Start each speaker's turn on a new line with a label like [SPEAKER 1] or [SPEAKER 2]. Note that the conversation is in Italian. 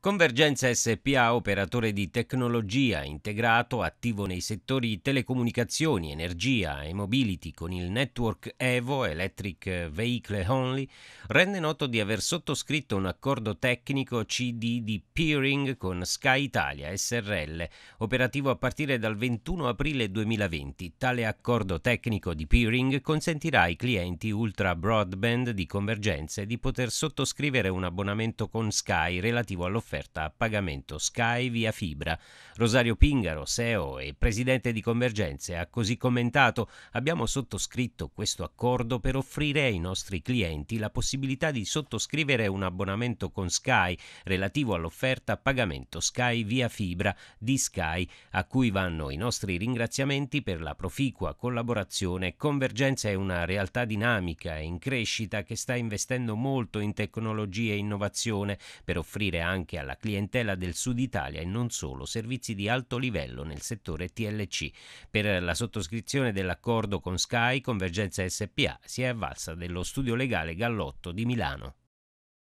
[SPEAKER 1] Convergenza SPA, operatore di tecnologia integrato attivo nei settori telecomunicazioni, energia e mobility con il network EVO Electric Vehicle Only, rende noto di aver sottoscritto un accordo tecnico CD di peering con Sky Italia SRL, operativo a partire dal 21 aprile 2020. Tale accordo tecnico di peering consentirà ai clienti ultra broadband di convergenze di poter sottoscrivere un abbonamento con Sky relativo all'offerta offerta a pagamento Sky via fibra. Rosario Pingaro, CEO e presidente di Convergenze, ha così commentato: Abbiamo sottoscritto questo accordo per offrire ai nostri clienti la possibilità di sottoscrivere un abbonamento con Sky relativo all'offerta a pagamento Sky via fibra di Sky, a cui vanno i nostri ringraziamenti per la proficua collaborazione. Convergenza è una realtà dinamica e in crescita che sta investendo molto in tecnologie e innovazione per offrire anche alla clientela del Sud Italia e non solo servizi di alto livello nel settore TLC. Per la sottoscrizione dell'accordo con Sky, Convergenza SPA si è avvalsa dello studio legale Gallotto di Milano.